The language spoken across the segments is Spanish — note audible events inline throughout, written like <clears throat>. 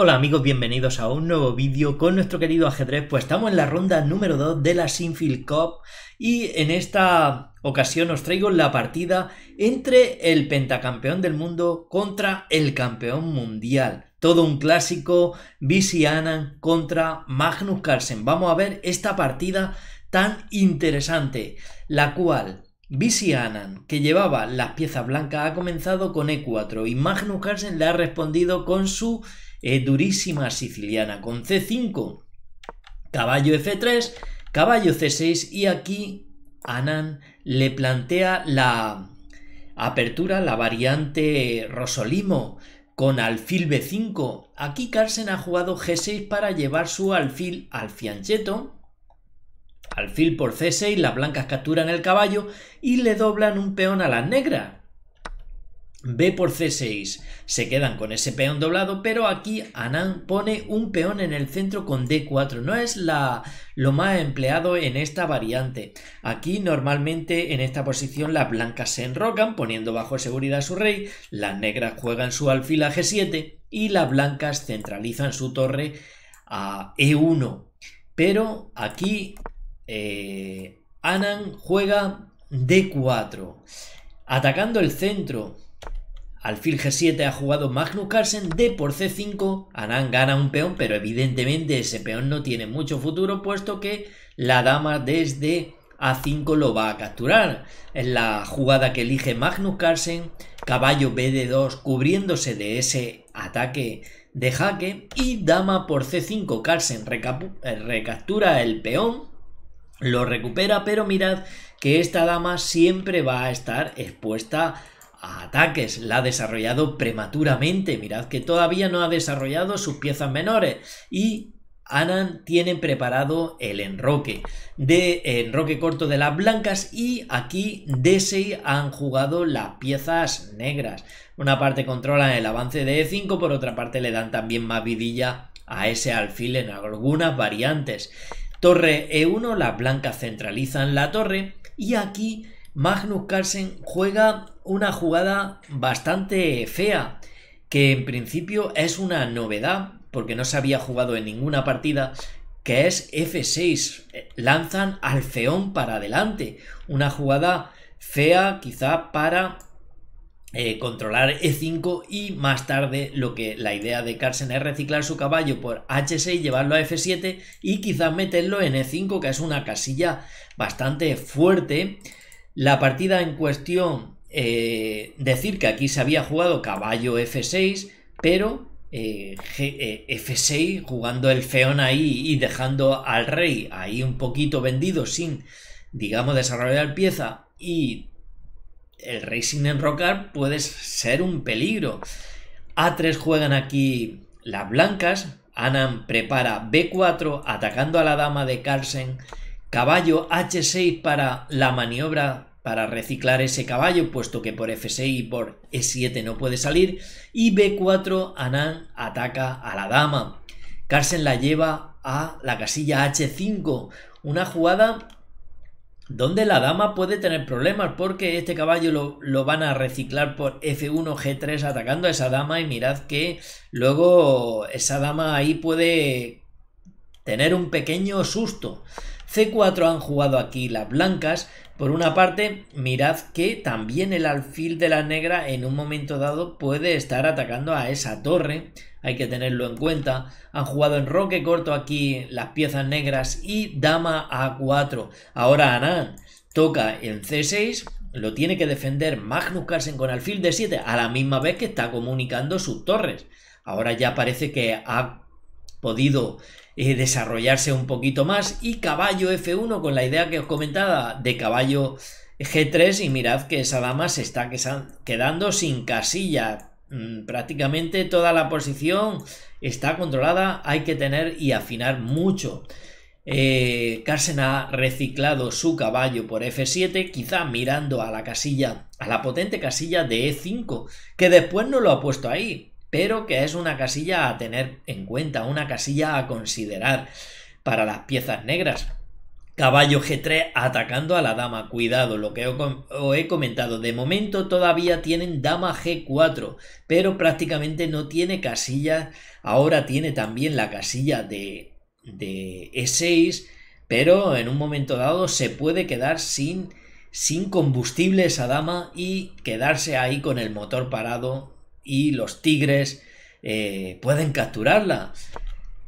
Hola amigos, bienvenidos a un nuevo vídeo con nuestro querido ajedrez. Pues estamos en la ronda número 2 de la Sinfield Cup y en esta ocasión os traigo la partida entre el pentacampeón del mundo contra el campeón mundial. Todo un clásico, BC Annan contra Magnus Carlsen. Vamos a ver esta partida tan interesante, la cual BC Annan que llevaba las piezas blancas, ha comenzado con E4 y Magnus Carlsen le ha respondido con su eh, durísima siciliana con C5, caballo F3, caballo C6 y aquí Anan le plantea la apertura, la variante Rosolimo con alfil B5. Aquí Carlsen ha jugado G6 para llevar su alfil al fiancheto, Alfil por C6, las blancas capturan el caballo y le doblan un peón a las negras. B por C6 se quedan con ese peón doblado, pero aquí Anan pone un peón en el centro con D4. No es la, lo más empleado en esta variante. Aquí normalmente en esta posición las blancas se enrocan poniendo bajo seguridad a su rey, las negras juegan su alfil a G7 y las blancas centralizan su torre a E1. Pero aquí eh, Anan juega D4 atacando el centro Alfil G7 ha jugado Magnus Carlsen, D por C5, Anán gana un peón, pero evidentemente ese peón no tiene mucho futuro, puesto que la dama desde A5 lo va a capturar. en la jugada que elige Magnus Carlsen, caballo BD2 cubriéndose de ese ataque de jaque y dama por C5. Carlsen eh, recaptura el peón, lo recupera, pero mirad que esta dama siempre va a estar expuesta ataques, la ha desarrollado prematuramente, mirad que todavía no ha desarrollado sus piezas menores y Anan tiene preparado el enroque de enroque corto de las blancas y aquí D6 han jugado las piezas negras. Una parte controla el avance de E5, por otra parte le dan también más vidilla a ese alfil en algunas variantes. Torre E1, las blancas centralizan la torre y aquí Magnus Carlsen juega una jugada bastante fea, que en principio es una novedad, porque no se había jugado en ninguna partida, que es F6. Eh, lanzan al feón para adelante. Una jugada fea quizá para eh, controlar E5 y más tarde lo que la idea de Carlsen es reciclar su caballo por H6, llevarlo a F7 y quizás meterlo en E5, que es una casilla bastante fuerte la partida en cuestión, eh, decir que aquí se había jugado caballo F6, pero eh, eh, F6 jugando el feón ahí y dejando al rey ahí un poquito vendido sin, digamos, desarrollar pieza y el rey sin enrocar puede ser un peligro. A3 juegan aquí las blancas, anan prepara B4 atacando a la dama de Carlsen, caballo H6 para la maniobra para reciclar ese caballo, puesto que por F6 y por E7 no puede salir, y B4 Anán ataca a la dama. Carlsen la lleva a la casilla H5, una jugada donde la dama puede tener problemas porque este caballo lo, lo, van a reciclar por F1, G3 atacando a esa dama y mirad que luego esa dama ahí puede tener un pequeño susto. C4 han jugado aquí las blancas. Por una parte, mirad que también el alfil de la negra en un momento dado puede estar atacando a esa torre. Hay que tenerlo en cuenta. Han jugado en roque corto aquí las piezas negras y dama A4. Ahora Anand toca en C6 lo tiene que defender Magnus Carlsen con alfil de 7 a la misma vez que está comunicando sus torres. Ahora ya parece que A4 podido eh, desarrollarse un poquito más. Y caballo F1 con la idea que os comentaba de caballo G3 y mirad que esa dama se está quedando sin casilla. Mm, prácticamente toda la posición está controlada, hay que tener y afinar mucho. Eh, ha reciclado su caballo por F7, quizá mirando a la casilla, a la potente casilla de E5, que después no lo ha puesto ahí pero que es una casilla a tener en cuenta, una casilla a considerar para las piezas negras. Caballo G3 atacando a la dama, cuidado, lo que os he comentado, de momento todavía tienen dama G4, pero prácticamente no tiene casilla, ahora tiene también la casilla de, E6, e pero en un momento dado se puede quedar sin, sin combustible esa dama y quedarse ahí con el motor parado y los tigres eh, pueden capturarla.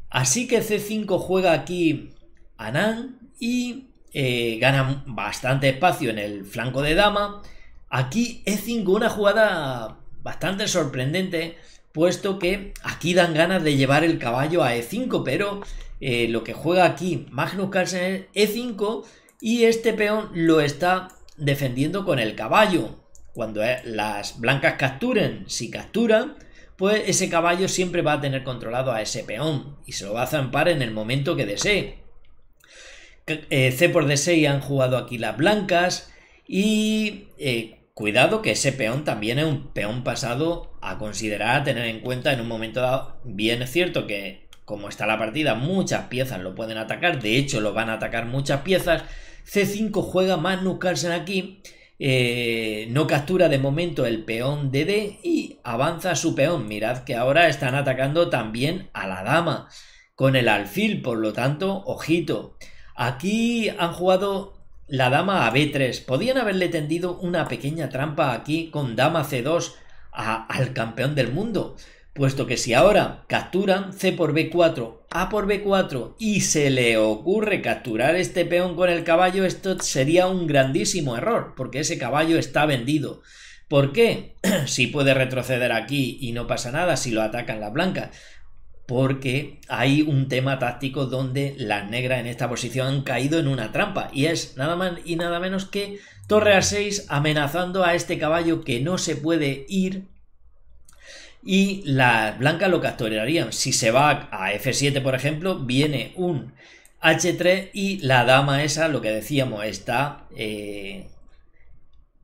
Así que C5 juega aquí a Nan y eh, gana bastante espacio en el flanco de dama. Aquí E5, una jugada bastante sorprendente, puesto que aquí dan ganas de llevar el caballo a E5, pero eh, lo que juega aquí Magnus Carlsen es E5 y este peón lo está defendiendo con el caballo. Cuando eh, las blancas capturen, si capturan, pues ese caballo siempre va a tener controlado a ese peón y se lo va a zampar en el momento que desee. C eh, por D6 han jugado aquí las blancas y eh, cuidado que ese peón también es un peón pasado a considerar, a tener en cuenta en un momento dado. Bien es cierto que como está la partida muchas piezas lo pueden atacar, de hecho lo van a atacar muchas piezas. C5 juega más Carlsen aquí eh, no captura de momento el peón de D y avanza su peón. Mirad que ahora están atacando también a la dama con el alfil, por lo tanto, ojito. Aquí han jugado la dama a B3. Podían haberle tendido una pequeña trampa aquí con dama C2 al campeón del mundo puesto que si ahora capturan C por B4, A por B4 y se le ocurre capturar este peón con el caballo, esto sería un grandísimo error, porque ese caballo está vendido. ¿Por qué? <clears throat> si puede retroceder aquí y no pasa nada si lo atacan las blancas. Porque hay un tema táctico donde las negras en esta posición han caído en una trampa. Y es nada más y nada menos que torre a 6 amenazando a este caballo que no se puede ir y las blancas lo capturarían. Si se va a F7, por ejemplo, viene un H3 y la dama esa, lo que decíamos, está eh,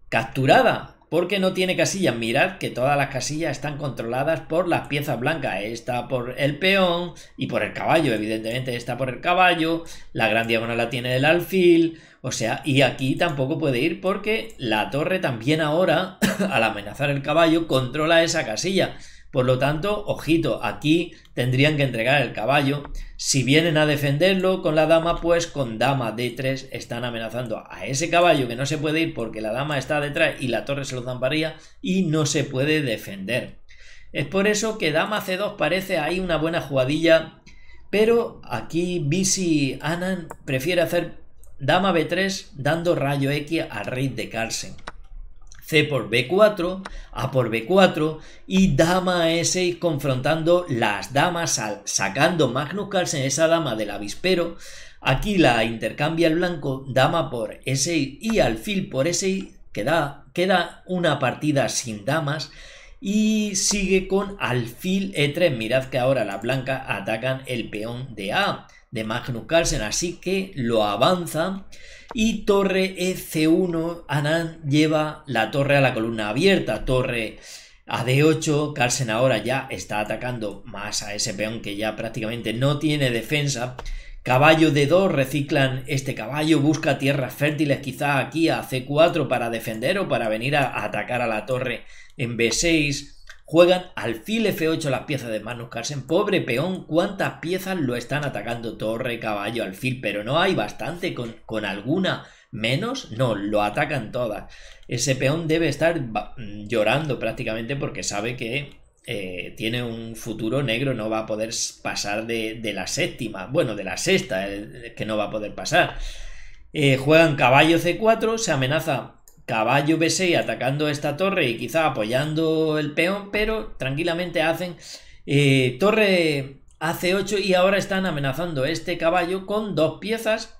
capturada. Porque no tiene casillas. Mirad que todas las casillas están controladas por las piezas blancas. Está por el peón y por el caballo. Evidentemente está por el caballo. La gran diagonal la tiene el alfil. O sea, y aquí tampoco puede ir porque la torre también ahora, <coughs> al amenazar el caballo, controla esa casilla. Por lo tanto, ojito, aquí tendrían que entregar el caballo. Si vienen a defenderlo con la dama, pues con dama d3 están amenazando a ese caballo que no se puede ir porque la dama está detrás y la torre se lo zamparía y no se puede defender. Es por eso que dama c2 parece ahí una buena jugadilla, pero aquí Bisi Anan prefiere hacer Dama B3 dando rayo X al rey de Carlsen. C por B4, A por B4 y dama E6 confrontando las damas sacando Magnus Carlsen, esa dama del avispero. Aquí la intercambia el blanco, dama por E6 y alfil por E6, queda, queda una partida sin damas y sigue con alfil E3. Mirad que ahora las blancas atacan el peón de A de Magnus Carlsen, así que lo avanza y torre EC1, Anand lleva la torre a la columna abierta, torre a D8, Carlsen ahora ya está atacando más a ese peón que ya prácticamente no tiene defensa, caballo D2, reciclan este caballo, busca tierras fértiles quizá aquí a C4 para defender o para venir a atacar a la torre en B6, Juegan alfil f8 las piezas de Magnus Carlsen. Pobre peón, cuántas piezas lo están atacando. Torre, caballo, alfil, pero no hay bastante con, alguna menos, no, lo atacan todas. Ese peón debe estar mm, llorando prácticamente porque sabe que eh, tiene un futuro negro, no va a poder pasar de, la séptima, bueno, de la sexta, eh, que no va a poder pasar. Eh, juegan caballo C4, se amenaza caballo B6 atacando esta torre y quizá apoyando el peón, pero tranquilamente hacen eh, torre c 8 y ahora están amenazando este caballo con dos piezas.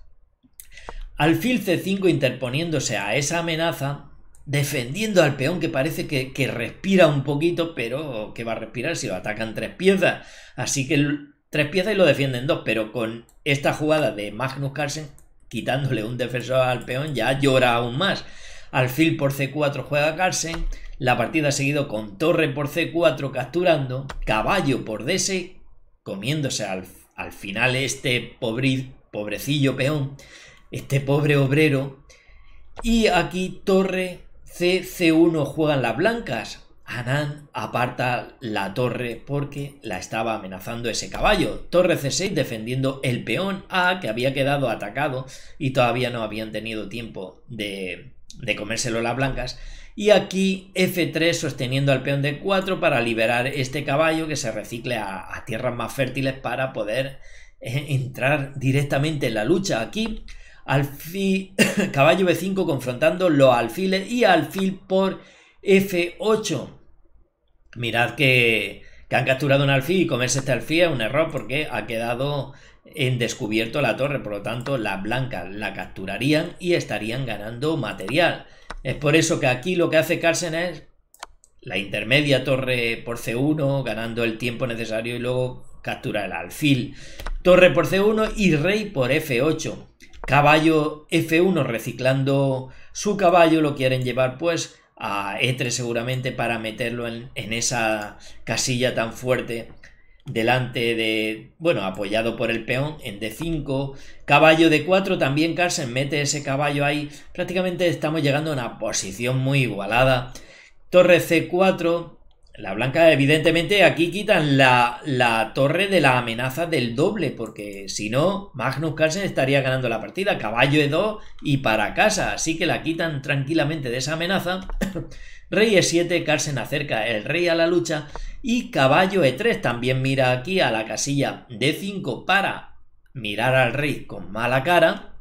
Alfil C5 interponiéndose a esa amenaza, defendiendo al peón que parece que, respira un poquito, pero que va a respirar si lo atacan tres piezas. Así que tres piezas y lo defienden dos, pero con esta jugada de Magnus Carlsen quitándole un defensor al peón ya llora aún más alfil por c4 juega Carlsen, la partida ha seguido con torre por c4 capturando, caballo por d6 comiéndose al, final este pobrecillo peón, este pobre obrero, y aquí torre c, c1 juegan las blancas, Anand aparta la torre porque la estaba amenazando ese caballo. Torre C6 defendiendo el peón A que había quedado atacado y todavía no habían tenido tiempo de, de comérselo las blancas. Y aquí F3 sosteniendo al peón de 4 para liberar este caballo que se recicle a, tierras más fértiles para poder eh, entrar directamente en la lucha. Aquí alfil, <coughs> caballo B5 confrontando los alfiles y alfil por F8. Mirad que que han capturado un alfil y comerse este alfil es un error porque ha quedado en descubierto la torre, por lo tanto las blancas la capturarían y estarían ganando material. Es por eso que aquí lo que hace Carsen es la intermedia torre por C1, ganando el tiempo necesario y luego captura el alfil. Torre por C1 y rey por F8. Caballo F1 reciclando su caballo lo quieren llevar pues a E3 seguramente para meterlo en, esa casilla tan fuerte delante de, bueno, apoyado por el peón en D5, caballo D4, también Carsen mete ese caballo ahí, prácticamente estamos llegando a una posición muy igualada, torre C4, la blanca, evidentemente, aquí quitan la, la, torre de la amenaza del doble, porque si no, Magnus Carlsen estaría ganando la partida, caballo E2 y para casa, así que la quitan tranquilamente de esa amenaza. <coughs> rey E7, Carlsen acerca el rey a la lucha y caballo E3 también mira aquí a la casilla D5 para mirar al rey con mala cara.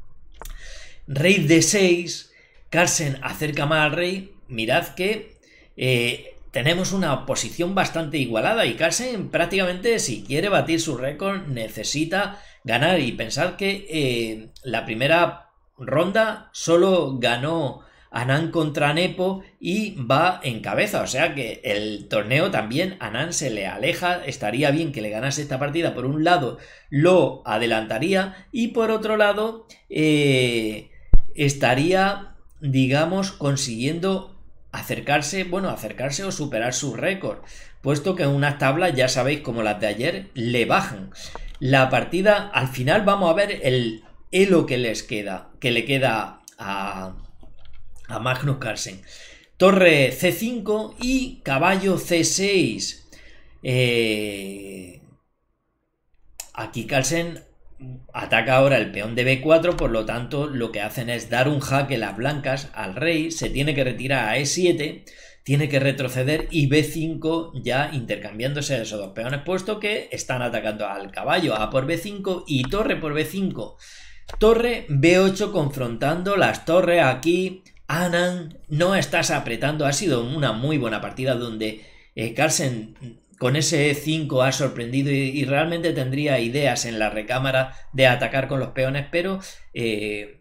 Rey D6, Carlsen acerca más al rey, mirad que... Eh, tenemos una posición bastante igualada y Carlsen prácticamente si quiere batir su récord necesita ganar y pensar que eh, la primera ronda solo ganó Anán contra Nepo y va en cabeza, o sea que el torneo también Anán se le aleja, estaría bien que le ganase esta partida, por un lado lo adelantaría y por otro lado eh, estaría digamos consiguiendo acercarse, bueno, acercarse o superar su récord, puesto que en unas tablas, ya sabéis, como las de ayer, le bajan. La partida, al final vamos a ver el elo que les queda, que le queda a, Magnus Carlsen. Torre C5 y caballo C6. Eh, aquí Carlsen Ataca ahora el peón de b4, por lo tanto lo que hacen es dar un jaque las blancas al rey, se tiene que retirar a e7, tiene que retroceder y b5 ya intercambiándose esos dos peones, puesto que están atacando al caballo, a por b5 y torre por b5. Torre b8 confrontando las torres aquí. Anan, no estás apretando, ha sido una muy buena partida donde eh, Carlsen con ese 5 ha sorprendido y, realmente tendría ideas en la recámara de atacar con los peones, pero eh,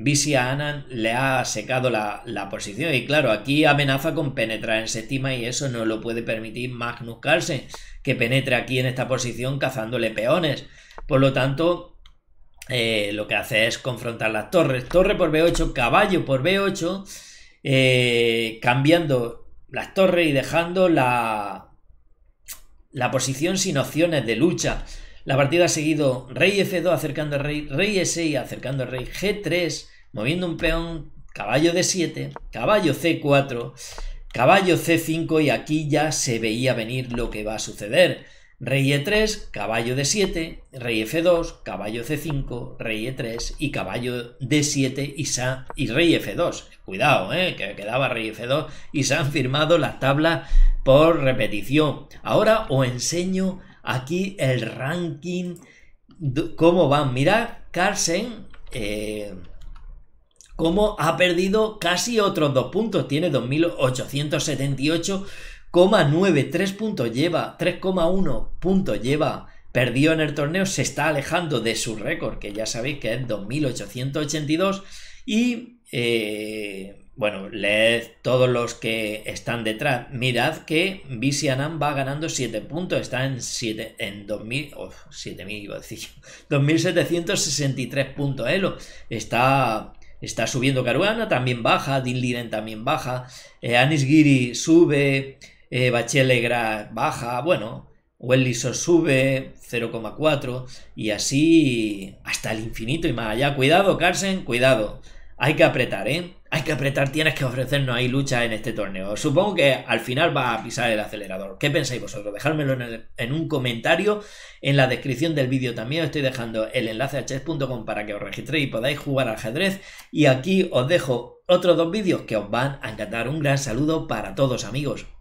Visi a Anan le ha secado la, posición y claro, aquí amenaza con penetrar en séptima y eso no lo puede permitir Magnus Carlsen, que penetre aquí en esta posición cazándole peones. Por lo tanto, eh, lo que hace es confrontar las torres. Torre por B8, caballo por B8, eh, cambiando las torres y dejando la, la posición sin opciones de lucha. La partida ha seguido rey F2 acercando al rey, rey E6 acercando al rey G3, moviendo un peón, caballo D7, caballo C4, caballo C5 y aquí ya se veía venir lo que va a suceder. Rey E3, caballo D7, rey F2, caballo C5, rey E3 y caballo D7 y, y rey F2. Cuidado, eh, que quedaba rey F2 y se han firmado las tablas por repetición. Ahora os enseño aquí el ranking, cómo van. Mirad, Carlsen... Eh, cómo ha perdido casi otros dos puntos. Tiene 2.878 3,9, 3 puntos lleva, 3,1 puntos lleva. Perdió en el torneo, se está alejando de su récord, que ya sabéis que es 2.882. Y eh, bueno, leed todos los que están detrás. Mirad que Visianam va ganando 7 puntos, está en, 7, en 2000, 7000, 2763 puntos. Elo. ¿eh? Está está subiendo Caruana, también baja, Liren también baja, eh, Anish Giri sube, eh, baja, bueno, Wellison sube 0,4 y así hasta el infinito y más allá. Cuidado, Carsen, cuidado. Hay que apretar, ¿eh? Hay que apretar, tienes que ofrecernos ahí lucha en este torneo. Supongo que al final va a pisar el acelerador. ¿Qué pensáis vosotros? Dejármelo en, un comentario. En la descripción del vídeo también os estoy dejando el enlace a chess.com para que os registréis y podáis jugar al ajedrez. Y aquí os dejo otros dos vídeos que os van a encantar. Un gran saludo para todos amigos.